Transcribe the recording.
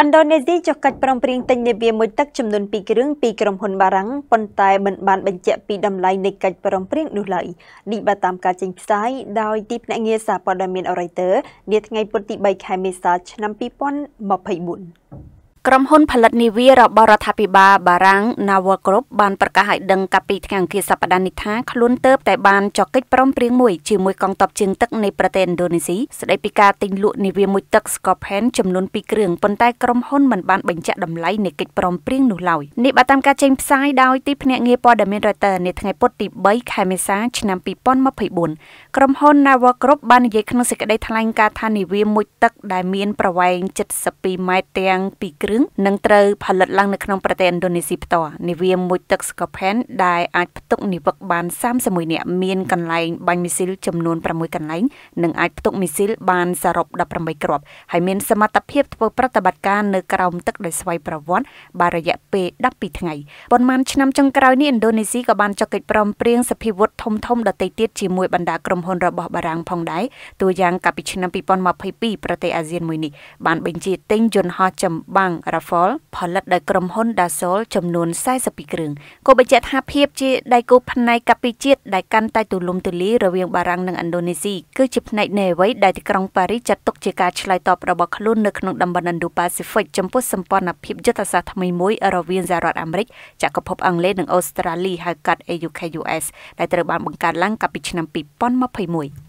ឥណ្ឌូនេស៊ីចុះកិច្ចព្រមព្រៀងទិញនាវាមួយទឹកចំនួន2គ្រឿងពីក្រុមហ៊ុនបារាំងប៉ុន្តែមិនបានបញ្ជាក់ពីតម្លៃនៃកិច្ចព្រមព្រៀងនោះឡើយនេះបើតាមការចេញផ្សាយដោយទីភ្នាក់ងារសារព័ត៌មាន Reuters នាថ្ងៃពុធទី3ខែមេសាឆ្នាំ2024ក្រុមហ៊ុនផលិតនាវារបស់រដ្ឋាភិបាលបារាំង Naval Group បានប្រកាសឲ្យដឹងកាលពីថ្ងៃអង្គារសប្តាហ៍នេះថាខ្លួនទៅតែបានចុះកិច្ចព្រមព្រៀងមួយជាមួយកងទ័ពជើងទឹកនៃប្រទេសឥណ្ឌូនេស៊ីស្តីពីការទិញលក់នាវាមួយទឹក Scorpion ចំនួន2គ្រឿងប៉ុន្តែក្រុមហ៊ុនមិនបានបញ្ជាក់តម្លៃនៃកិច្ចព្រមព្រៀងនោះឡើយនេះបើតាមការចេញផ្សាយដោយទីភ្នាក់ងារព័ត៌មាន Reuters នាថ្ងៃពុធទី3ខែមេសា ឆ្នាំ2024ក្រុមហ៊ុន Naval Group បាននិយាយក្នុងសេចក្តីថ្លែងការណ៍ថានាវាមួយទឹកដែលមានប្រវែង72ម៉ែត្រទាំង2គ្រឿងរឿងនឹងត្រូវផលិតឡើងនៅក្នុងប្រទេសឥណ្ឌូនេស៊ីផ្ទាល់នាវាមួយទឹកស្កផែនដែលអាចផ្ទុកនាវិកបាន31នាក់មានកន្លែងបាញ់មីស៊ីលចំនួន6កន្លែងនិងអាចផ្ទុកមីស៊ីលបានសរុប18គ្រាប់ហើយមានសមត្ថភាពធ្វើប្រតិបត្តិការនៅក្រោមទឹកដោយស្វ័យប្រវត្តិបានរយៈពេល12ថ្ងៃប៉ុន្មានឆ្នាំចុងក្រោយនេះឥណ្ឌូនេស៊ីក៏បានចុះកិច្ចព្រមព្រៀងសភាវុធធំធំដទៃទៀតជាមួយបណ្ដាក្រុមហ៊ុនរបស់បារាំងផងដែរតួយ៉ាងកាលពីឆ្នាំ2022ប្រទេសអាស៊ានមួយនេះបានបញ្ជាទិញយន្តហោះចម្បាំង Rafale ផលិតដោយក្រុមហ៊ុន Dassault ចំនួន42គ្រឿងគោបញ្ជាក់ថាភាពជាដៃគូផ្នែកកាពីជាតិដែលកាន់តែទូលំទូលាយរវាងបារាំងនិងឥណ្ឌូនេស៊ីគឺជាផ្នែកនៃអ្វីដែលទីក្រុងប៉ារីសចាត់ទុកជាការឆ្លើយតបរបស់ខ្លួននៅក្នុងតំបន់ Indo-Pacific ចំពោះសម្ព័ន្ធភាពយុទ្ធសាស្ត្រថ្មីមួយរវាងសហរដ្ឋអាមេរិកចក្រភពអង់គ្លេសនិងអូស្ត្រាលីហៅកាត់ AUKUS ដែលត្រូវបានបង្កើតឡើងកាលពីឆ្នាំ2021